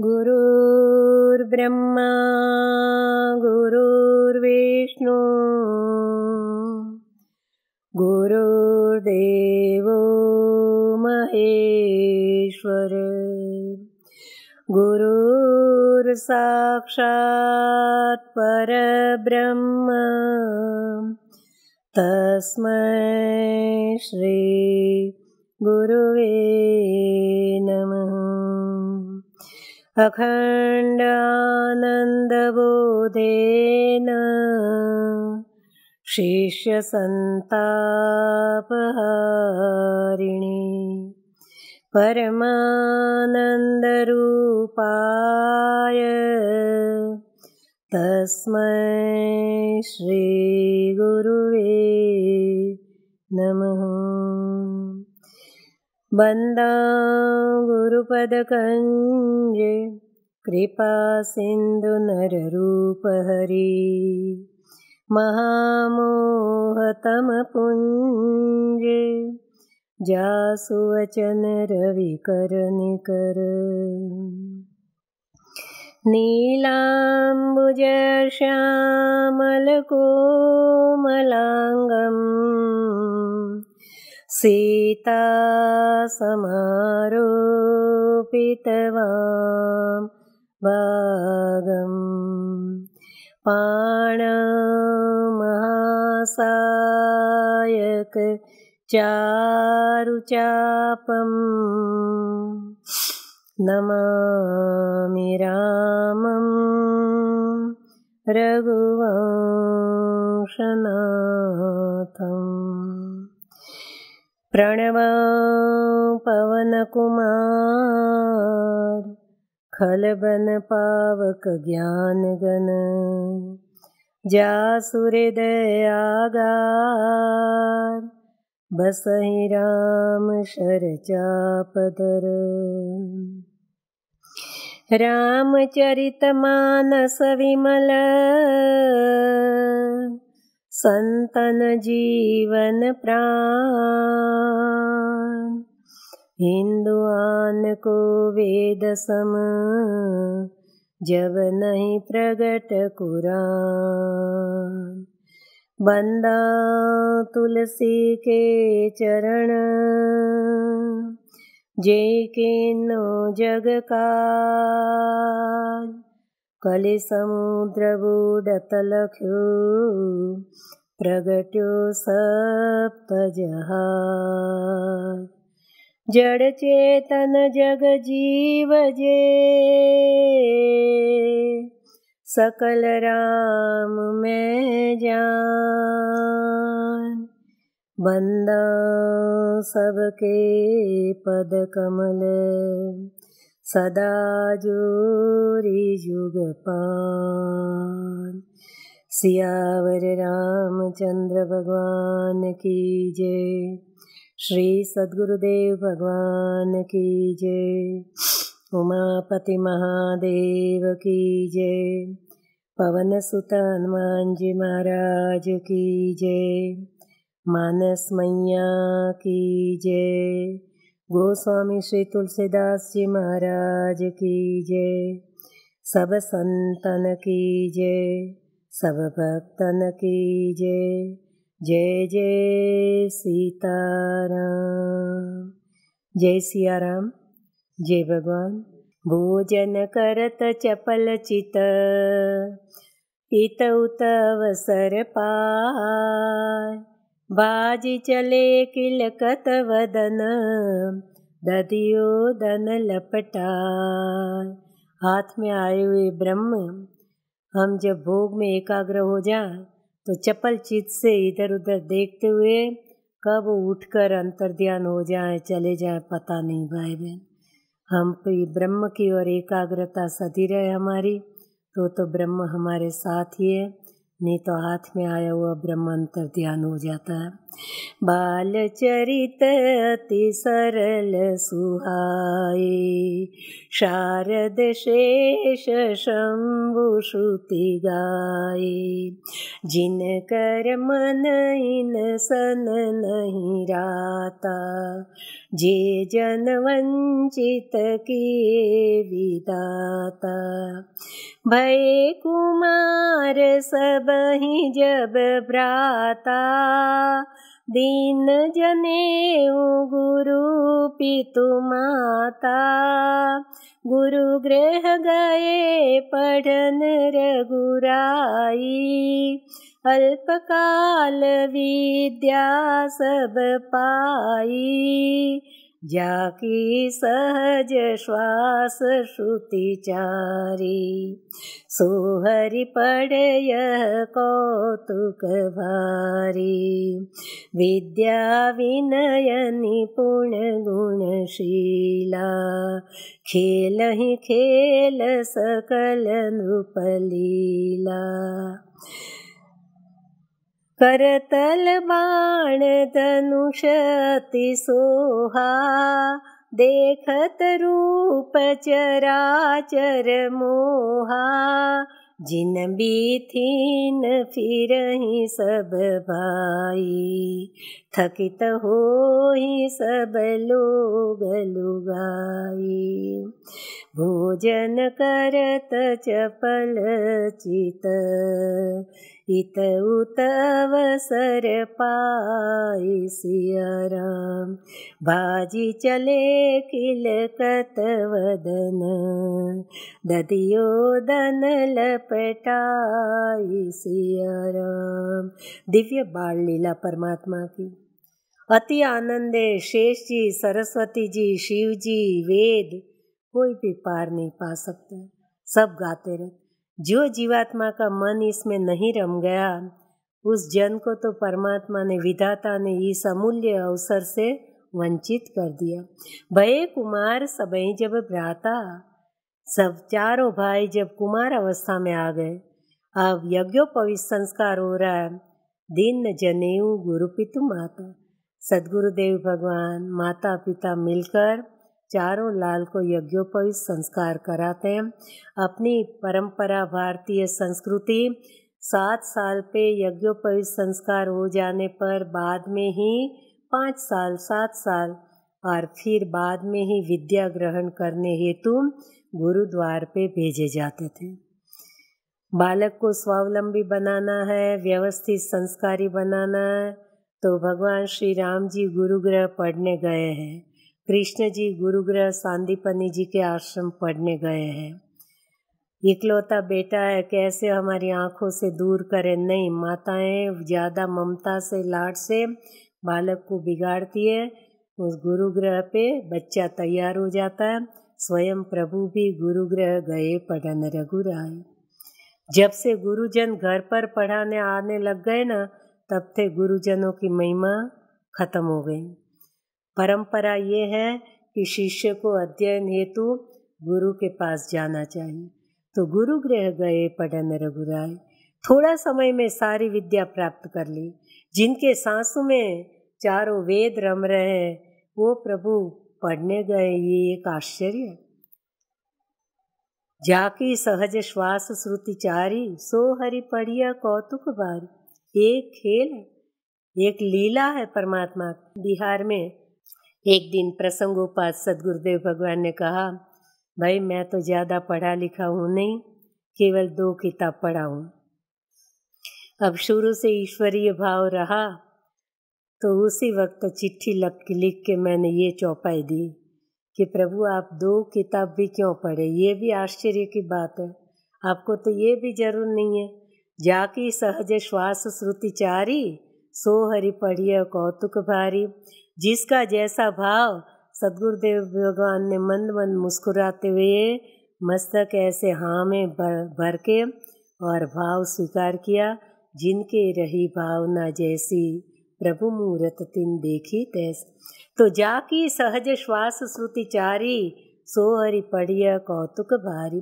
गुरुर्ब्रह्मा गुरुर्विष्णु गुरुर्देवो महेश्वर गुरुर्साक्षात् परब्रह्म तस्मै श्री गुरुवे अखण्डानन्दबोधेन शिष्यसन्तापहारिणी परमानन्दरूपाय तस्मै श्रीगुरुवे नमः वन्दा गुरुपदकञ्जे कृपा महामोहतमपुञ्जे जासुवचनरविकरनिकर नीलाम्बुजश्यामलकोमलाङ्गम् सीता पाणमहासायक चारुचापम् नमामि रामम् रघुवंशनाथम् प्रणव पवन कुमार खलबन पावक ज्ञान ज्ञानगन जा बस ही राम रामचरित मानस विमल संतन जीवन प्राण हिंदुआन को वेद सम जब नहीं प्रगट कुरान बंदा तुलसी के चरण जे के नो जग का कलि समुद्र कलिसमुद्रवूडतलख्यो प्रगट्यो जड़ सप्तजः जडचेतन जगजीवजे सकल राम में जान बंदा सबके पद कमल सदा जोरी युगपाल सियावर रामचंद्र भगवान की जय श्री सदगुरुदेव भगवान की जय उमापति महादेव की जय पवन सुत हनुमान जी महाराज की जय मानस मैया की जय गोस्वामी श्री तुलसीदास जी महाराज की जय सब संतन की जय सब भक्तन की जय जय जय सीताराम जय सियाराम जय भगवान भोजन करत चपल चित इत उत अवसर पाय बाजी चले किलकत वदन ददियो दन लपटाए हाथ में आए हुए ब्रह्म हम जब भोग में एकाग्र हो जाए तो चपल चित से इधर उधर देखते हुए कब उठकर अंतर ध्यान हो जाए चले जाए पता नहीं भाई बहन हम तो ब्रह्म की ओर एकाग्रता सदी रहे हमारी तो तो ब्रह्म हमारे साथ ही है नहीं तो हाथ में आया हुआ ब्रह्मांतर ध्यान हो जाता है बाल चरित अति सरल सुहाए शारद शेष शम्भुश्रुति गाये जिन कर मन इन सन नहीं राता जे जन वंचित किए विदाता भय कुमार सब ही जब भ्राता दीन जने गुरु पितु माता गुरु गृह गए पढ़न रघुराई अल्पकाल विद्या सब पाई। जाकी सहज श्वास श्रुतिचारी सुहरि पडय निपुण विद्याविनयनि खेलहि खेल सकल नृपलीला करतल बाण धनुषति सोहा रूप चराचर मोहा जिन जन फिरहि सब सब लोग सबलोगलगाय भोजन करत चपल चित पितऊ तव सर पाए बाजी चले किलकत वदन ददियो दन लपटाई दिव्य बाल लीला परमात्मा की अति आनंदे शेष जी सरस्वती जी शिव जी वेद कोई भी पार नहीं पा सकता सब गाते रहते जो जीवात्मा का मन इसमें नहीं रम गया उस जन को तो परमात्मा ने विधाता ने इस अमूल्य अवसर से वंचित कर दिया भय कुमार सबई जब भ्राता सब चारों भाई जब कुमार अवस्था में आ गए अब यज्ञोपवि संस्कार हो रहा है दिन जनेऊ गुरु पितु माता सदगुरुदेव भगवान माता पिता मिलकर चारों लाल को यज्ञोपवित संस्कार कराते हैं अपनी परंपरा भारतीय संस्कृति सात साल पे यज्ञोपवित संस्कार हो जाने पर बाद में ही पाँच साल सात साल और फिर बाद में ही विद्या ग्रहण करने हेतु गुरुद्वार पे भेजे जाते थे बालक को स्वावलंबी बनाना है व्यवस्थित संस्कारी बनाना है तो भगवान श्री राम जी गुरुग्रह पढ़ने गए हैं कृष्ण जी गुरुग्रह सांदीपनी जी के आश्रम पढ़ने गए हैं इकलौता बेटा है कैसे हमारी आंखों से दूर करें नहीं माताएं ज़्यादा ममता से लाड से बालक को बिगाड़ती है उस गुरुग्रह पे बच्चा तैयार हो जाता है स्वयं प्रभु भी गुरुग्रह गए पढ़न रघुराय जब से गुरुजन घर पर पढ़ाने आने लग गए ना तब से गुरुजनों की महिमा खत्म हो गई परंपरा ये है कि शिष्य को अध्ययन हेतु गुरु के पास जाना चाहिए तो गुरु ग्रह गए पढ़न रघुराय थोड़ा समय में सारी विद्या प्राप्त कर ली जिनके सांसों में चारों वेद रम रहे हैं वो प्रभु पढ़ने गए ये एक आश्चर्य जाकी सहज श्वास चारी सो हरि पढ़िया कौतुक बारी एक खेल है एक लीला है परमात्मा बिहार में एक दिन प्रसंगोपात सदगुरुदेव भगवान ने कहा भाई मैं तो ज़्यादा पढ़ा लिखा हूँ नहीं केवल दो किताब पढ़ा हूँ अब शुरू से ईश्वरीय भाव रहा तो उसी वक्त चिट्ठी लिख के मैंने ये चौपाई दी कि प्रभु आप दो किताब भी क्यों पढ़े ये भी आश्चर्य की बात है आपको तो ये भी जरूर नहीं है जाकी सहज श्वास श्रुति सो हरि पढ़िए कौतुक भारी जिसका जैसा भाव सदगुरुदेव भगवान ने मंद मंद मुस्कुराते हुए मस्तक ऐसे हाँ में भर, भर के और भाव स्वीकार किया जिनके रही भावना जैसी प्रभु मुहूर्त तीन देखी तैस तो जाकी सहज श्वास श्रुति चारी सोहरि पढ़िय कौतुक भारी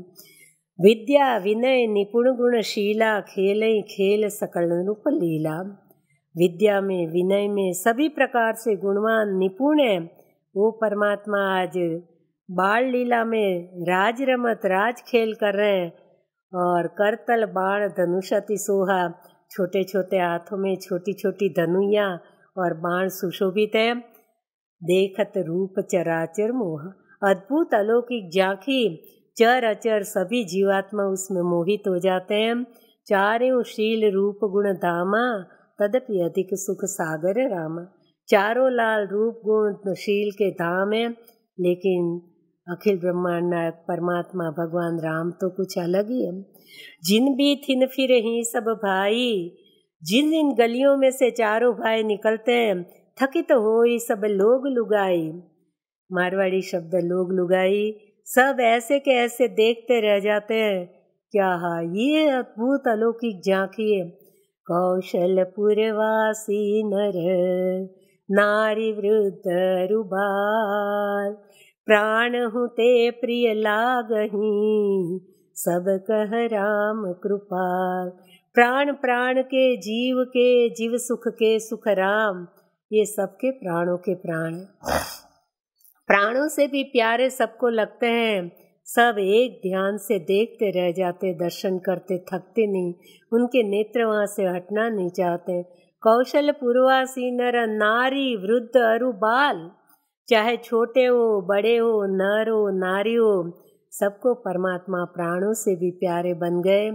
विद्या विनय निपुण गुण शीला खेल खेल सकल रूप लीला विद्या में विनय में सभी प्रकार से गुणवान निपुण है वो परमात्मा आज बाल लीला में राज रमत राज खेल कर रहे हैं और करतल बाण धनुष अति सोहा छोटे छोटे हाथों में छोटी छोटी धनुया और बाण सुशोभित है देखत रूप चराचर मोह अद्भुत अलौकिक झांकी चर अचर सभी जीवात्मा उसमें मोहित हो जाते हैं चारों शील रूप गुण धामा तदपि अधिक सुख सागर राम चारों लाल रूप गुण शील के धाम है लेकिन अखिल ब्रह्मांड नायक परमात्मा भगवान राम तो कुछ अलग ही है जिन भी थिन फिर ही सब भाई जिन इन गलियों में से चारों भाई निकलते हैं थकित तो हो ही सब लोग लुगाई मारवाड़ी शब्द लोग लुगाई सब ऐसे के ऐसे देखते रह जाते हैं क्या हा ये अद्भुत अलौकिक झांकी है कौशलपुरवासी नर नारी वृद्ध रुबाल प्राण हूँ ते प्रिय लागही सब कह राम कृपाल प्राण प्राण के जीव के जीव सुख के सुख राम ये सबके प्राणों के प्राण प्राणों से भी प्यारे सबको लगते हैं सब एक ध्यान से देखते रह जाते दर्शन करते थकते नहीं उनके नेत्र वहाँ से हटना नहीं चाहते कौशल पूर्वासी नर नारी वृद्ध अरु बाल चाहे छोटे हो बड़े हो नर हो नारी हो सबको परमात्मा प्राणों से भी प्यारे बन गए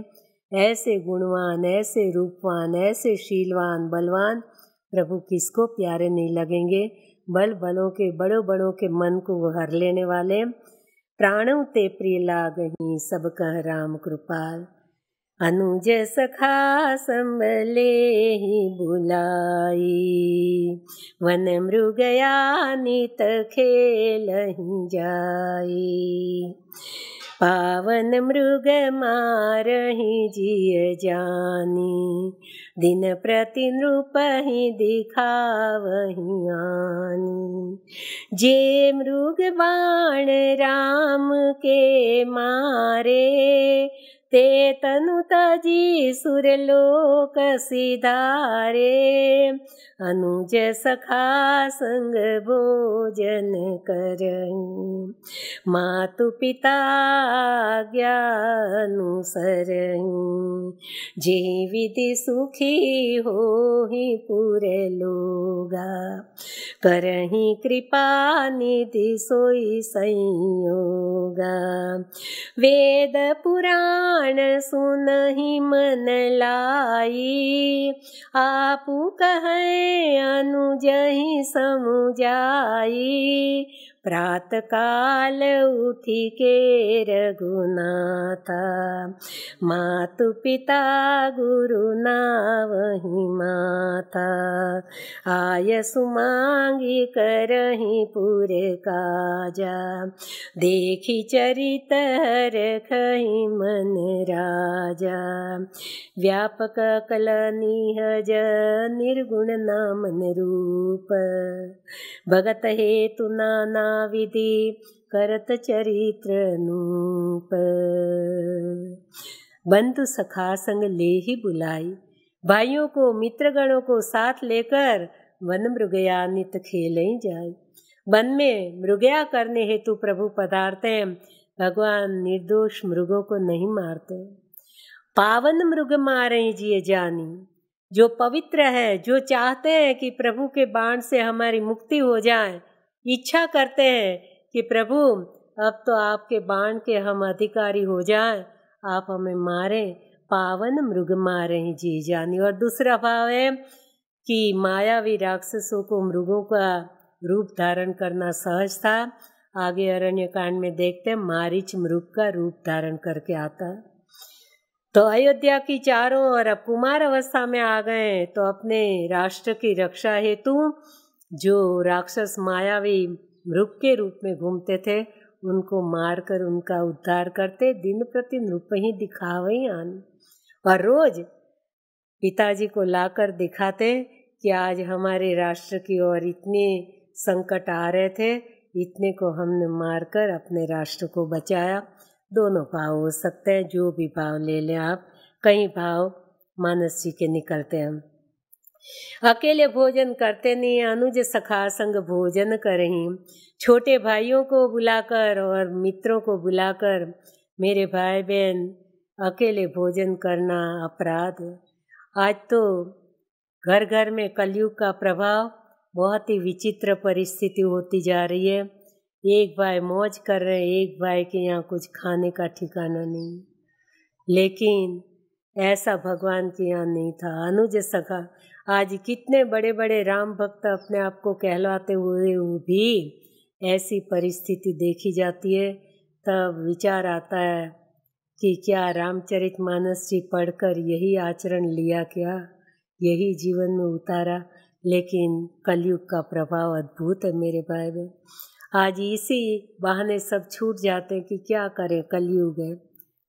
ऐसे गुणवान ऐसे रूपवान ऐसे शीलवान बलवान प्रभु किसको प्यारे नहीं लगेंगे बल बलों के बड़ों बड़ों के मन को हर लेने वाले प्राणव ते प्रिय लागही सब कह राम कृपाल अनुज सखा संभले ही बुलाई वन मृगया नित खेलही जाई पावन मृग मारही जिय जानी दिन प्रति नृप ही दिखावही आनी जे मृग बाण राम के मारे ते तनुताजी सुरलोक सिधारे अनुज सखा संग भोजन कर मातु पिता आज्ञा अनुसरई जे विधि सुखी हो ही पूरे लोगा करही कृपा निधि सोई संयोगा वेद पुराण प्राण सुनहि मन लाई आपु कहे अनुजहि समुजाई प्रातकाल उठी के रघुनाथा मातु पिता गुरु नावही माता आय सुमांगी करही पूरे काजा देखी चरित हर खही मन राजा व्यापक कल निहज निर्गुण नामन रूप भगत हेतु नाना करत चरित्र नूप बंधु सखा संग ले ही बुलाई भाइयों को मित्रगणों को साथ लेकर वन मृगया नित खेल जाए वन में मृगया करने हेतु प्रभु पदार्थे भगवान निर्दोष मृगों को नहीं मारते पावन मृग मारे जिए जानी जो पवित्र है जो चाहते हैं कि प्रभु के बाण से हमारी मुक्ति हो जाए इच्छा करते हैं कि प्रभु अब तो आपके बाण के हम अधिकारी हो जाए आप हमें मारें पावन मृग मारें जी जानी और दूसरा भाव है कि मायावी राक्षसों को मृगों का रूप धारण करना सहज था आगे अरण्य कांड में देखते हैं मारिच मृग का रूप धारण करके आता है तो अयोध्या की चारों और अब कुमार अवस्था में आ गए तो अपने राष्ट्र की रक्षा हेतु जो राक्षस मायावी मृग के रूप में घूमते थे उनको मारकर उनका उद्धार करते दिन प्रतिदिन रूप ही दिखावे आन और रोज पिताजी को लाकर दिखाते कि आज हमारे राष्ट्र की ओर इतने संकट आ रहे थे इतने को हमने मारकर अपने राष्ट्र को बचाया दोनों भाव हो सकते हैं जो भी भाव ले लें आप कई भाव मानस जी के निकलते हैं अकेले भोजन करते नहीं अनुज सखा संग भोजन करही छोटे भाइयों को बुलाकर और मित्रों को बुलाकर मेरे भाई बहन अकेले भोजन करना अपराध आज तो घर घर में कलयुग का प्रभाव बहुत ही विचित्र परिस्थिति होती जा रही है एक भाई मौज कर रहे हैं एक भाई के यहाँ कुछ खाने का ठिकाना नहीं लेकिन ऐसा भगवान के यहाँ नहीं था अनुज सखा आज कितने बड़े बड़े राम भक्त अपने आप को कहलाते हुए भी ऐसी परिस्थिति देखी जाती है तब विचार आता है कि क्या रामचरित मानस जी पढ़कर यही आचरण लिया क्या यही जीवन में उतारा लेकिन कलयुग का प्रभाव अद्भुत है मेरे भाई में आज इसी बहाने सब छूट जाते हैं कि क्या करें कलयुग है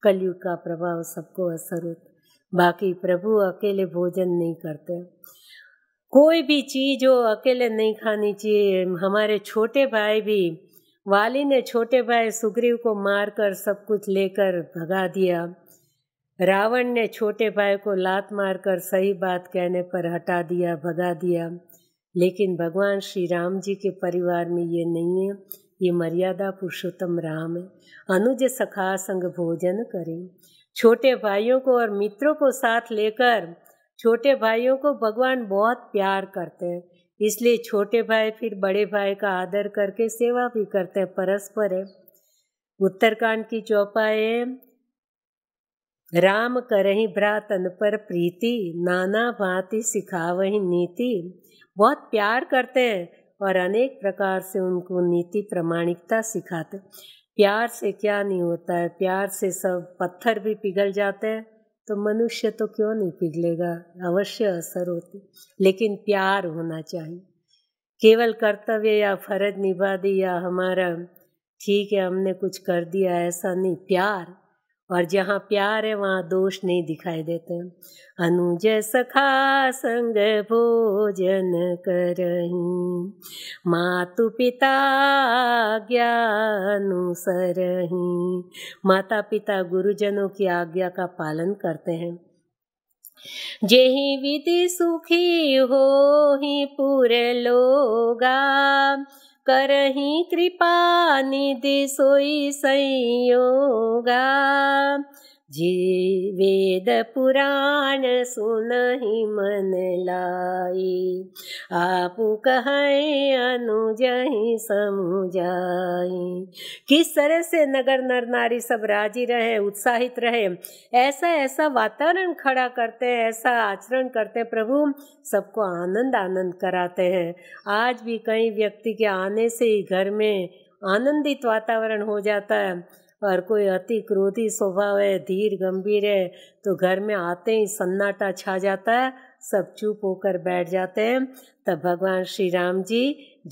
कलयुग का प्रभाव सबको असर होता बाकी प्रभु अकेले भोजन नहीं करते कोई भी चीज़ हो अकेले नहीं खानी चाहिए हमारे छोटे भाई भी वाली ने छोटे भाई सुग्रीव को मारकर सब कुछ लेकर भगा दिया रावण ने छोटे भाई को लात मारकर सही बात कहने पर हटा दिया भगा दिया लेकिन भगवान श्री राम जी के परिवार में ये नहीं है ये मर्यादा पुरुषोत्तम राम है अनुज सखा संग भोजन करें छोटे भाइयों को और मित्रों को साथ लेकर छोटे भाइयों को भगवान बहुत प्यार करते हैं इसलिए छोटे भाई फिर बड़े भाई का आदर करके सेवा भी करते हैं परस्पर है उत्तरकांड की चौपाई है राम करही भ्रातन पर प्रीति नाना भांति सिखावही नीति बहुत प्यार करते हैं और अनेक प्रकार से उनको नीति प्रमाणिकता सिखाते प्यार से क्या नहीं होता है प्यार से सब पत्थर भी पिघल जाते हैं तो मनुष्य तो क्यों नहीं पिघलेगा अवश्य असर होती लेकिन प्यार होना चाहिए केवल कर्तव्य या फर्ज निभा दी या हमारा ठीक है हमने कुछ कर दिया ऐसा नहीं प्यार और जहाँ प्यार है वहाँ दोष नहीं दिखाई देते अनुज सखा संग भोजन कर मातु पिता आज्ञा अनुसरही माता पिता गुरुजनों की आज्ञा का पालन करते हैं ही विधि सुखी हो ही पूरे लोगा कर ही कृपा निधि सोई संयोगा जी वेद पुराण सुनहि मन लाई आपु कहें अनुजहि समुझाई किस तरह से नगर नर नारी सब राजी रहे उत्साहित रहे ऐसा ऐसा वातावरण खड़ा करते हैं ऐसा आचरण करते हैं प्रभु सबको आनंद आनंद कराते हैं आज भी कई व्यक्ति के आने से ही घर में आनंदित वातावरण हो जाता है और कोई अति क्रोधी स्वभाव है धीर गंभीर है तो घर में आते ही सन्नाटा छा जाता है सब चुप होकर बैठ जाते हैं तब भगवान श्री राम जी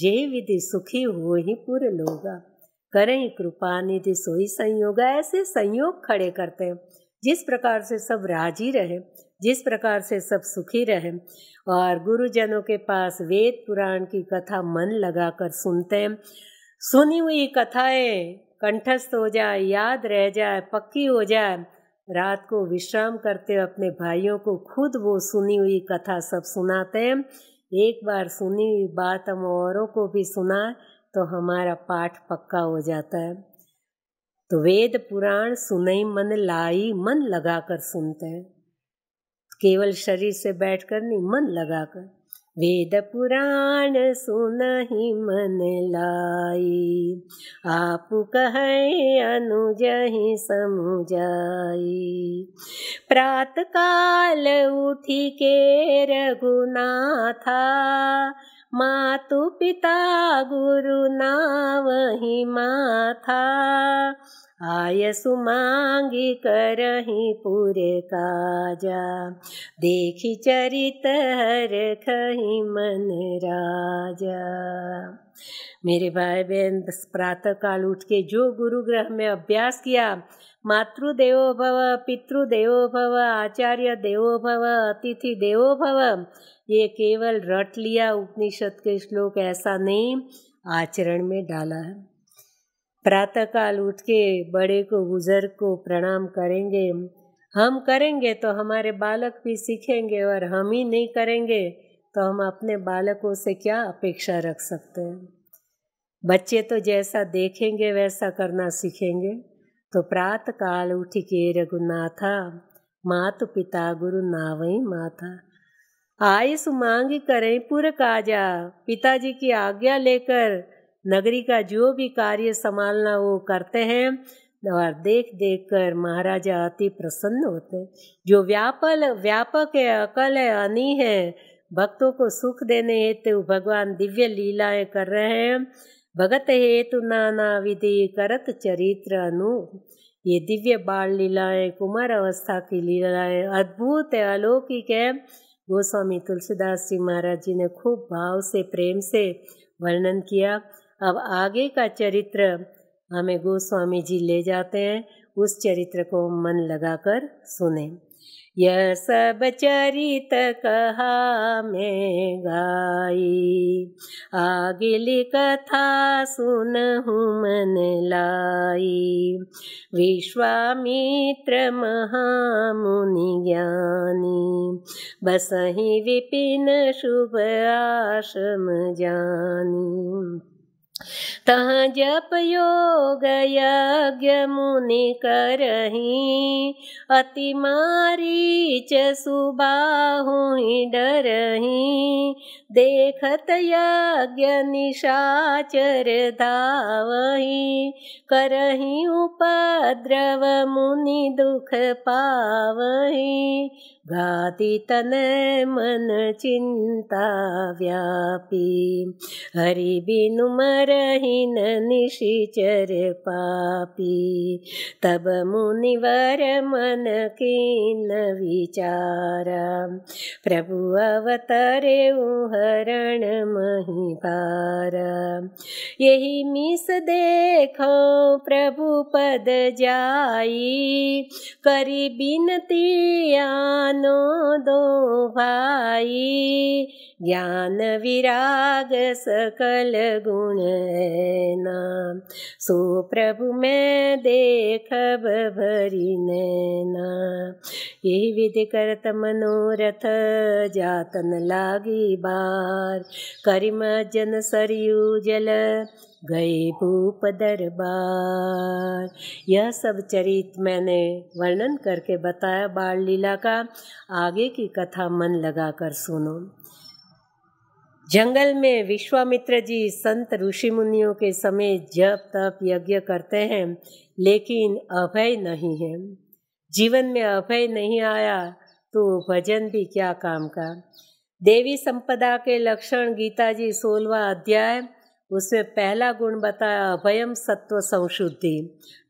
जय विधि सुखी हो ही पूरे लोग करें कृपा निधि सोई संयोग ऐसे संयोग खड़े करते हैं जिस प्रकार से सब राजी रहे जिस प्रकार से सब सुखी रहे और गुरुजनों के पास वेद पुराण की कथा मन लगाकर सुनते हैं सुनी हुई कथाएं कंठस्थ हो जाए याद रह जाए पक्की हो जाए रात को विश्राम करते अपने भाइयों को खुद वो सुनी हुई कथा सब सुनाते हैं एक बार सुनी हुई बात हम औरों को भी सुनाए तो हमारा पाठ पक्का हो जाता है तो वेद पुराण सुनई मन लाई मन लगाकर सुनते हैं केवल शरीर से बैठकर नहीं मन लगाकर वेद पुराण सुनहि मन लाई आप कह अनुजहि समुझाई प्रात काल उठी के रघुनाथा मातु पिता गुरु नावहि माथा आयसु मांगी करही पूरे काजा देखी चरित हर खही मन राजा मेरे भाई बहन प्रातः काल उठ के जो गुरु ग्रह में अभ्यास किया मातृदेवो भव पितृदेवो भव आचार्य देवो भव अतिथि देवो भव ये केवल रट लिया उपनिषद के श्लोक ऐसा नहीं आचरण में डाला है प्रातःकाल उठ के बड़े को गुजर को प्रणाम करेंगे हम करेंगे तो हमारे बालक भी सीखेंगे और हम ही नहीं करेंगे तो हम अपने बालकों से क्या अपेक्षा रख सकते हैं बच्चे तो जैसा देखेंगे वैसा करना सीखेंगे तो काल उठ के रघुनाथा मात पिता गुरु नावई माथा आयुष मांग करें पुर काजा पिताजी की आज्ञा लेकर नगरी का जो भी कार्य संभालना वो करते हैं और देख देख कर महाराजा अति प्रसन्न होते हैं जो व्यापल व्यापक है अकल है अनि है भक्तों को सुख देने हेतु भगवान दिव्य लीलाएं कर रहे हैं भगत हेतु नाना विधि करत चरित्र अनु ये दिव्य बाल लीलाएं कुमार अवस्था की लीलाएं अद्भुत है अलौकिक है गोस्वामी तुलसीदास जी महाराज जी ने खूब भाव से प्रेम से वर्णन किया अब आगे का चरित्र हमें गोस्वामी जी ले जाते हैं उस चरित्र को मन लगाकर सुने यह सब चरित कहा मैं गाई आगिली कथा सुन हूँ मन लाई विश्वामित्र महामुनि ज्ञानी बसही विपिन शुभ आश्रम जानी तहाँ जप योग यज्ञ मुनि करही अति मारी च सुबाह डरही देखतया ज्ञनिशाचर धावहि करही उपद्रव मुनि दुख पावहि घाति तन मन चिंता व्यापी हरि बिनु मरहिन निशिचर पापी तब मुनिवर मन की न विचार प्रभु अवतरे ऊ कारण मही पारा यही मिस देखो प्रभु पद जाई करी बिनती आनो दो भाई ज्ञान विराग सकल गुण नाम सो प्रभु मैं देखब भरी नैना यही विधि करत मनोरथ जातन लागी बा पार करिमा जन सरयू जल गए भूप दरबार यह सब चरित मैंने वर्णन करके बताया बाल लीला का आगे की कथा मन कर सुनो जंगल में विश्वामित्र जी संत ऋषि मुनियों के समय जप तप यज्ञ करते हैं लेकिन अभय नहीं है जीवन में अभय नहीं आया तो भजन भी क्या काम का देवी संपदा के लक्षण गीता जी सोलवा अध्याय उसमें पहला गुण बताया अभयम सत्व संशुद्धि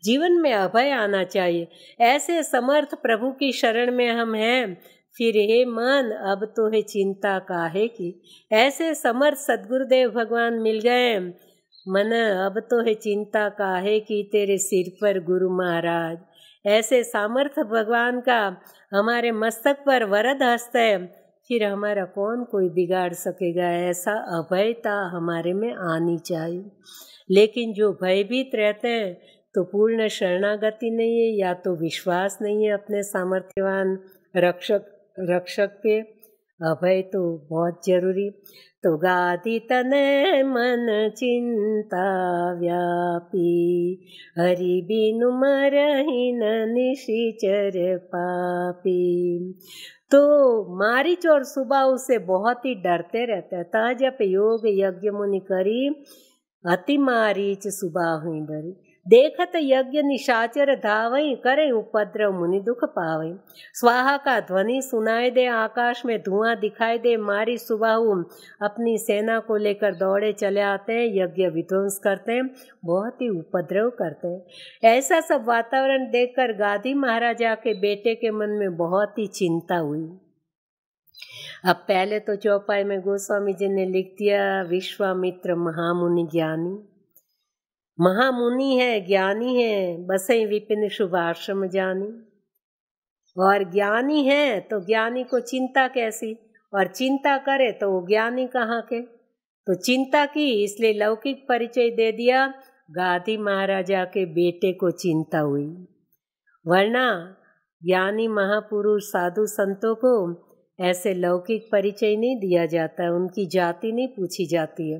जीवन में अभय आना चाहिए ऐसे समर्थ प्रभु की शरण में हम हैं फिर हे तो मन अब तो है चिंता का है कि ऐसे समर्थ सदगुरुदेव भगवान मिल गए मन अब तो है चिंता का है कि तेरे सिर पर गुरु महाराज ऐसे सामर्थ भगवान का हमारे मस्तक पर वरद हस्त है फिर हमारा कौन कोई बिगाड़ सकेगा ऐसा अभयता हमारे में आनी चाहिए लेकिन जो भयभीत रहते हैं तो पूर्ण शरणागति नहीं है या तो विश्वास नहीं है अपने सामर्थ्यवान रक्षक रक्षक पे अभय तो बहुत जरूरी तो गाती तने मन चिंता व्यापी हरि बिनु मरहीन निशिचर पापी तो मारिच और सुबह उसे बहुत ही डरते रहते हैं ताजप योग यज्ञ मुनि करी अति मारीच सुबह हुई डरी देखत यज्ञ निशाचर धावई करे उपद्रव मुनि दुख पावई स्वाहा का ध्वनि सुनाई दे आकाश में धुआं दिखाई दे मारी सुबह अपनी सेना को लेकर दौड़े चले आते हैं यज्ञ विध्वंस करते हैं बहुत ही उपद्रव करते हैं ऐसा सब वातावरण देखकर गांधी महाराजा के बेटे के मन में बहुत ही चिंता हुई अब पहले तो चौपाई में गोस्वामी जी ने लिख दिया विश्वामित्र महामुनि ज्ञानी महामुनि है ज्ञानी है बसे विपिन शुभाश्रम जानी और ज्ञानी है तो ज्ञानी को चिंता कैसी और चिंता करे तो वो ज्ञानी कहाँ के तो चिंता की इसलिए लौकिक परिचय दे दिया गाधी महाराजा के बेटे को चिंता हुई वरना ज्ञानी महापुरुष साधु संतों को ऐसे लौकिक परिचय नहीं दिया जाता उनकी जाति नहीं पूछी जाती है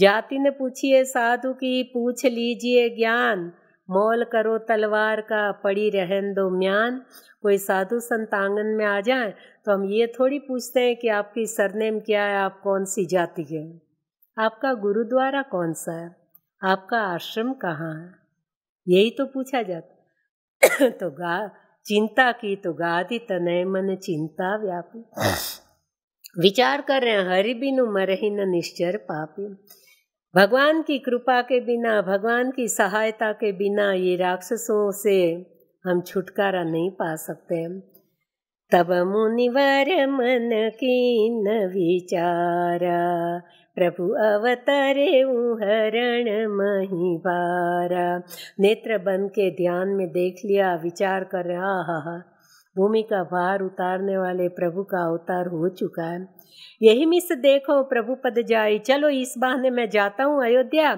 जाति ने पूछिए साधु की पूछ लीजिए ज्ञान मोल करो तलवार का पड़ी रहन दो म्यान कोई साधु संत आंगन में आ जाए तो हम ये थोड़ी पूछते हैं कि आपकी सरनेम क्या है आप कौन सी जाति के हैं आपका गुरुद्वारा कौन सा है आपका आश्रम कहाँ है यही तो पूछा जाता तो गा चिंता की तो गादी तन मन चिंता व्यापी विचार कर रहे हैं हरि बिनु मरहिन निश्चर पापी भगवान की कृपा के बिना भगवान की सहायता के बिना ये राक्षसों से हम छुटकारा नहीं पा सकते तब मुनिवर मन की न विचारा प्रभु अवतरे हरण मही बारा नेत्र बन के ध्यान में देख लिया विचार कर रहा हा, हा। भूमि का भार उतारने वाले प्रभु का अवतार हो चुका है यही मिस देखो प्रभु पद जाई चलो इस बहाने मैं जाता हूँ अयोध्या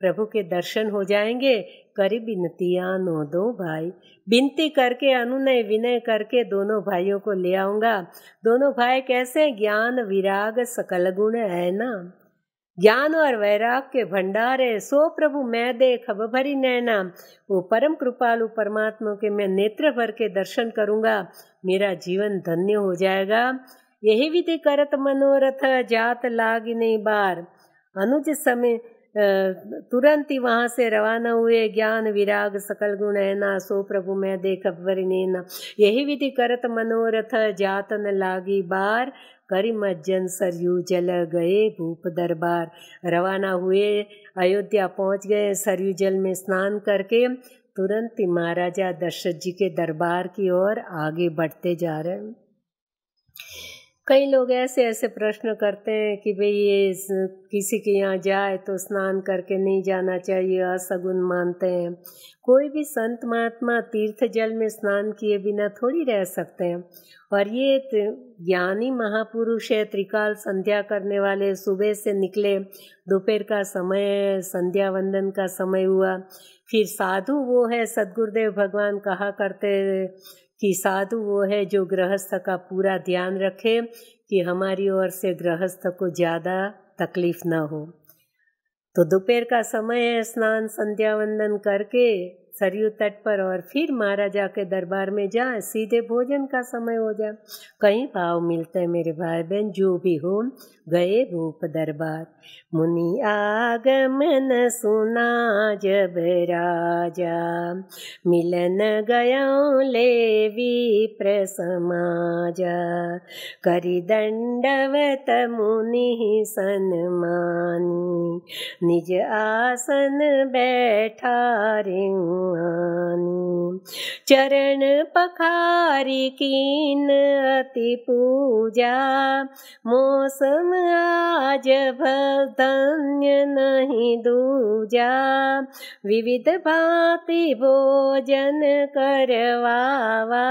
प्रभु के दर्शन हो जाएंगे करी बिनतियाँ नो दो भाई बिनती करके अनुनय विनय करके दोनों भाइयों को ले आऊँगा दोनों भाई कैसे ज्ञान विराग सकल गुण है ना ज्ञान और वैराग के भंडारे सो प्रभु मैं देख अब भरी नैना वो परम कृपालु परमात्मा के मैं नेत्र भर के दर्शन करूँगा मेरा जीवन धन्य हो जाएगा यही विधि करत मनोरथ जात लाग नहीं बार अनुज समय तुरंत ही वहाँ से रवाना हुए ज्ञान विराग सकल गुण है ना सो प्रभु मैं देख अकबर नैना यही विधि करत मनोरथ जातन लागी बार करी सरयू जल गए भूप दरबार रवाना हुए अयोध्या पहुंच गए सरयू जल में स्नान करके तुरंत ही महाराजा दशरथ जी के दरबार की ओर आगे बढ़ते जा रहे हैं कई लोग ऐसे ऐसे प्रश्न करते हैं कि भाई ये किसी के यहाँ जाए तो स्नान करके नहीं जाना चाहिए असगुन मानते हैं कोई भी संत महात्मा तीर्थ जल में स्नान किए बिना थोड़ी रह सकते हैं और ये ज्ञानी महापुरुष है त्रिकाल संध्या करने वाले सुबह से निकले दोपहर का समय संध्या वंदन का समय हुआ फिर साधु वो है सदगुरुदेव भगवान कहा करते कि साधु वो है जो गृहस्थ का पूरा ध्यान रखे कि हमारी ओर से गृहस्थ को ज़्यादा तकलीफ ना हो तो दोपहर का समय है स्नान संध्या वंदन करके सरयू तट पर और फिर महाराजा के दरबार में जा सीधे भोजन का समय हो जा कई भाव मिलते हैं मेरे भाई बहन जो भी हो गए भूप दरबार मुनि आगमन सुना जब राजा मिलन गया लेवी प्रसमाजा करी दंडवत मुनि मानी निज आसन बैठा रिंग सुहानी चरण पखारी कीन अति पूजा मौसम आज धन्य नहीं दूजा विविध भांति भोजन करवावा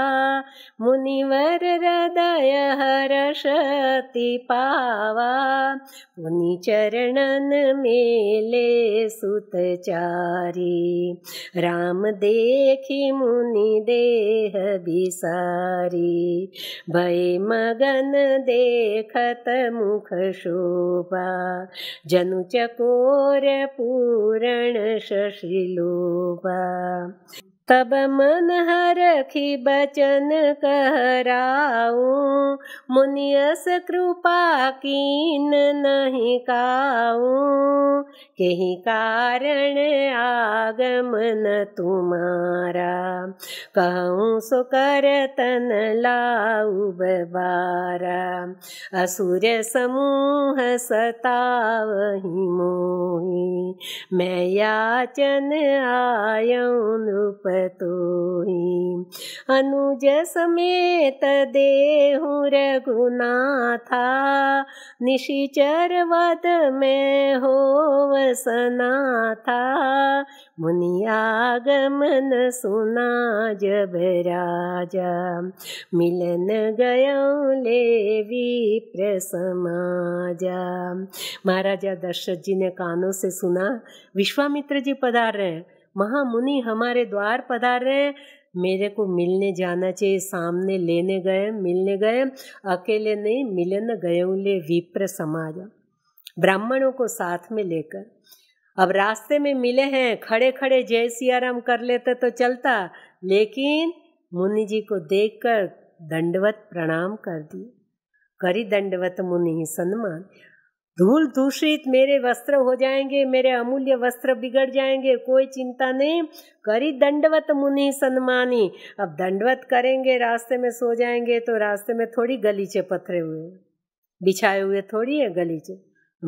मुनिवर हृदय हर्षति पावा मुनि चरणन मेले सुतचारी राम नाम देखी मुनि देह बिसारी भय मगन देखत मुख शोभा जनु चकोर पूरण शशि लोभा तब मन हरखी बचन कहराऊ मुनियस कृपा कीन नहीं काऊ के कारण आगमन तुम्हारा कहूँ सुकर तन लाऊ बारा असुर समूह सतावही मोही मैं याचन आयऊ नृप तोई अनुज समेत देहु रघुनाथा निशिचर वत में हो वसनाथा मुनिया गमन सुना जब राजा मिलन गय ले विप्र समाजा महाराजा दशरथ जी ने कानों से सुना विश्वामित्र जी पधार रहे हैं महामुनि हमारे द्वार पधार रहे हैं मेरे को मिलने जाना चाहिए सामने लेने गए मिलने गए अकेले नहीं मिलन गए ले विप्र समाज ब्राह्मणों को साथ में लेकर अब रास्ते में मिले हैं खड़े खड़े जय सियाराम कर लेते तो चलता लेकिन मुनि जी को देखकर दंडवत प्रणाम कर दिए करी दंडवत मुनि ही सन्मान धूल दूषित मेरे वस्त्र हो जाएंगे मेरे अमूल्य वस्त्र बिगड़ जाएंगे कोई चिंता नहीं करी दंडवत मुनि सन्मानी अब दंडवत करेंगे रास्ते में सो जाएंगे तो रास्ते में थोड़ी गलीचे पथरे हुए बिछाए हुए थोड़ी है गलीचे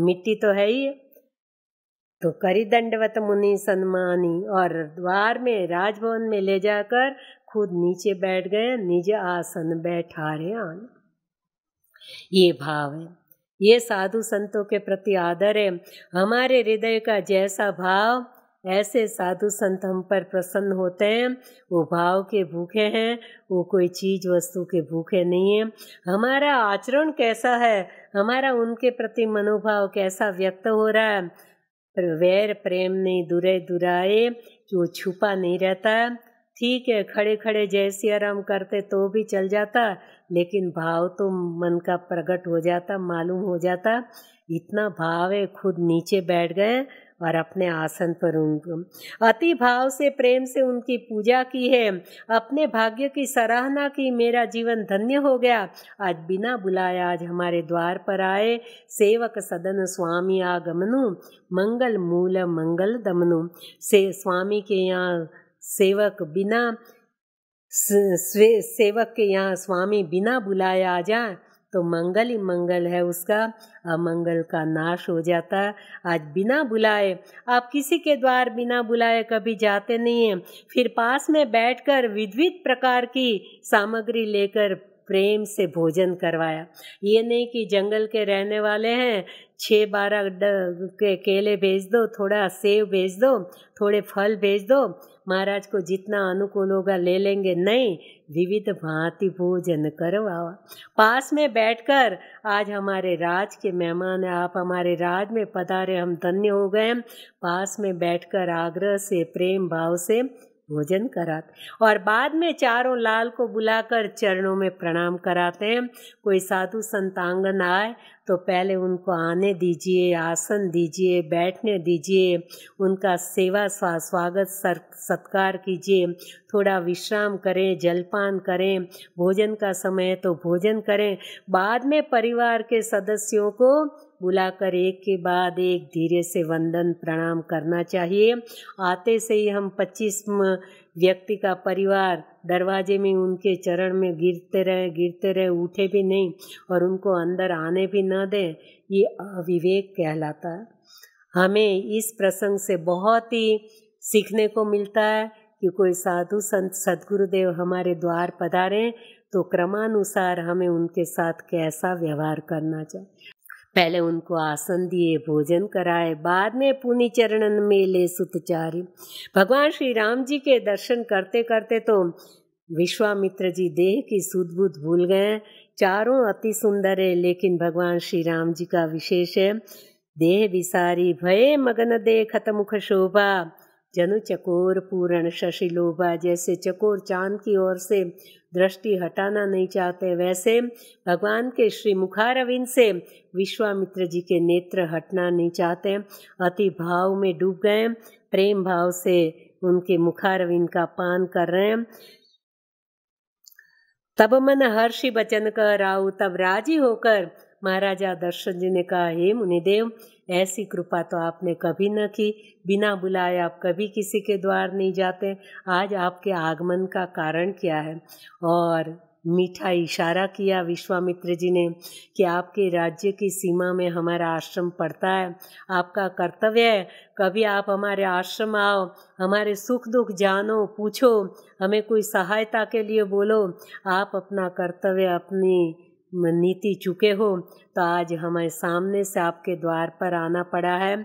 मिट्टी तो है ही है तो करी दंडवत मुनि सन्मानी और द्वार में राजभवन में ले जाकर खुद नीचे बैठ गए निज आसन बैठा रहे आन ये भाव है ये साधु संतों के प्रति आदर है हमारे हृदय का जैसा भाव ऐसे साधु संत हम पर प्रसन्न होते हैं वो भाव के भूखे हैं वो कोई चीज वस्तु के भूखे नहीं है हमारा आचरण कैसा है हमारा उनके प्रति मनोभाव कैसा व्यक्त हो रहा है वैर प्रेम नहीं दुरे दुराए जो छुपा नहीं रहता ठीक है खड़े खड़े जय सियाराम करते तो भी चल जाता लेकिन भाव तो मन का प्रकट हो जाता मालूम हो जाता इतना भाव है खुद नीचे बैठ गए और अपने आसन पर उन अति भाव से प्रेम से उनकी पूजा की है अपने भाग्य की सराहना की मेरा जीवन धन्य हो गया आज बिना बुलाए आज हमारे द्वार पर आए सेवक सदन स्वामी आगमनु मंगल मूल मंगल दमनु से स्वामी के यहाँ सेवक बिना सेवक के यहाँ स्वामी बिना बुलाए आ जाए तो मंगल ही मंगल है उसका अमंगल का नाश हो जाता है आज बिना बुलाए आप किसी के द्वार बिना बुलाए कभी जाते नहीं हैं फिर पास में बैठकर विविध प्रकार की सामग्री लेकर प्रेम से भोजन करवाया ये नहीं कि जंगल के रहने वाले हैं छः बारह के केले भेज दो थोड़ा सेब भेज दो थोड़े फल भेज दो महाराज को जितना अनुकूल होगा ले लेंगे नहीं विविध भांति भोजन करवा पास में बैठकर आज हमारे राज के मेहमान हैं आप हमारे राज में पधारे हम धन्य हो गए पास में बैठकर आग्रह से प्रेम भाव से भोजन कराते और बाद में चारों लाल को बुलाकर चरणों में प्रणाम कराते हैं कोई साधु संतांगन आए तो पहले उनको आने दीजिए आसन दीजिए बैठने दीजिए उनका सेवा स्वागत सत्कार कीजिए थोड़ा विश्राम करें जलपान करें भोजन का समय तो भोजन करें बाद में परिवार के सदस्यों को बुलाकर एक के बाद एक धीरे से वंदन प्रणाम करना चाहिए आते से ही हम पच्चीस व्यक्ति का परिवार दरवाजे में उनके चरण में गिरते रहे गिरते रहे उठे भी नहीं और उनको अंदर आने भी न दें ये अविवेक कहलाता है हमें इस प्रसंग से बहुत ही सीखने को मिलता है कि कोई साधु संत सदगुरुदेव हमारे द्वार पधारें तो क्रमानुसार हमें उनके साथ कैसा व्यवहार करना चाहिए पहले उनको आसन दिए भोजन कराए बाद में पुनि चरणन ले सुतचारी भगवान श्री राम जी के दर्शन करते करते तो विश्वामित्र जी देह की सुदबुद भूल गए चारों अति सुंदर है लेकिन भगवान श्री राम जी का विशेष है देह विसारी भय मगन देखत मुख शोभा जनु चकोर पूरण शशि लोभा जैसे चकोर चांद की ओर से दृष्टि हटाना नहीं चाहते वैसे भगवान के श्री मुखारविंद से विश्वामित्र जी के नेत्र हटना नहीं चाहते अति भाव में डूब गए प्रेम भाव से उनके मुखारविंद का पान कर रहे हैं तब मन हर्षि बचन कर राहु तब राजी होकर महाराजा दर्शन जी ने कहा हे मुनिदेव ऐसी कृपा तो आपने कभी न की बिना बुलाए आप कभी किसी के द्वार नहीं जाते आज आपके आगमन का कारण क्या है और मीठा इशारा किया विश्वामित्र जी ने कि आपके राज्य की सीमा में हमारा आश्रम पड़ता है आपका कर्तव्य है कभी आप हमारे आश्रम आओ हमारे सुख दुख जानो पूछो हमें कोई सहायता के लिए बोलो आप अपना कर्तव्य अपनी नीति चुके हो तो आज हमारे सामने से आपके द्वार पर आना पड़ा है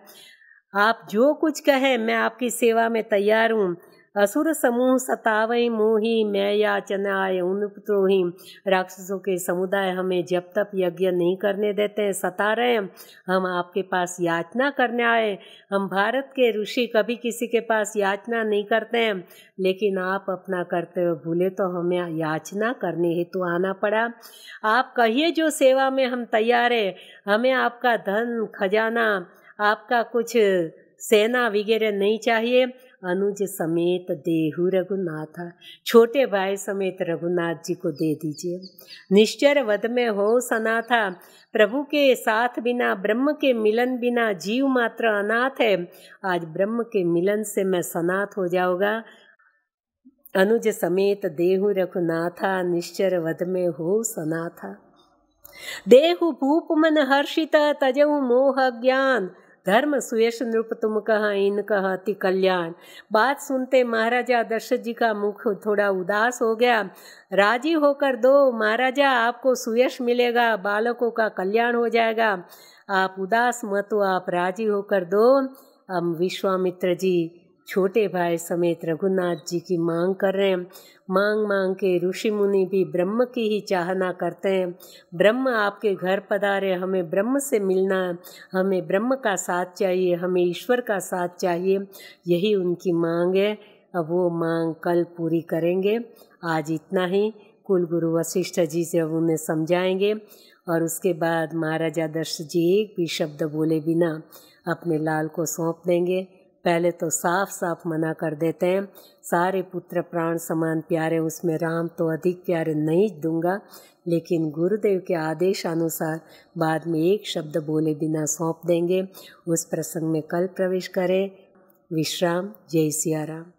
आप जो कुछ कहें मैं आपकी सेवा में तैयार हूँ असुर समूह सतावई मोही मैं या चनाय उन पुत्रोही राक्षसों के समुदाय हमें जब तक यज्ञ नहीं करने देते हैं सता रहे हैं हम आपके पास याचना करने आए हम भारत के ऋषि कभी किसी के पास याचना नहीं करते हैं लेकिन आप अपना करते हुए भूले तो हमें याचना करने हेतु आना पड़ा आप कहिए जो सेवा में हम तैयार हैं हमें आपका धन खजाना आपका कुछ सेना वगैरह नहीं चाहिए अनुज समेत देहु रघुनाथ छोटे भाई समेत रघुनाथ जी को दे दीजिए निश्चर वध में हो सनाथा प्रभु के साथ बिना ब्रह्म के मिलन बिना जीव मात्र अनाथ है आज ब्रह्म के मिलन से मैं सनाथ हो जाऊंगा अनुज समेत देहु रघुनाथा निश्चर वध में हो सनाथा देहु भूप मन हर्षित तजऊ मोह ज्ञान धर्म सुयश नृप तुम कहा इन कहा अति कल्याण बात सुनते महाराजा दशरथ जी का मुख थोड़ा उदास हो गया राजी होकर दो महाराजा आपको सुयश मिलेगा बालकों का कल्याण हो जाएगा आप उदास मत हो आप राजी होकर दो हम विश्वामित्र जी छोटे भाई समेत रघुनाथ जी की मांग कर रहे हैं मांग मांग के ऋषि मुनि भी ब्रह्म की ही चाहना करते हैं ब्रह्म आपके घर पधारे हमें ब्रह्म से मिलना हमें ब्रह्म का साथ चाहिए हमें ईश्वर का साथ चाहिए यही उनकी मांग है अब वो मांग कल पूरी करेंगे आज इतना ही कुल गुरु वशिष्ठ जी से अब उन्हें समझाएंगे और उसके बाद महाराजा दर्श जी एक भी शब्द बोले बिना अपने लाल को सौंप देंगे पहले तो साफ साफ मना कर देते हैं सारे पुत्र प्राण समान प्यारे उसमें राम तो अधिक प्यारे नहीं दूंगा लेकिन गुरुदेव के आदेश अनुसार बाद में एक शब्द बोले बिना सौंप देंगे उस प्रसंग में कल प्रवेश करें विश्राम जय सियाराम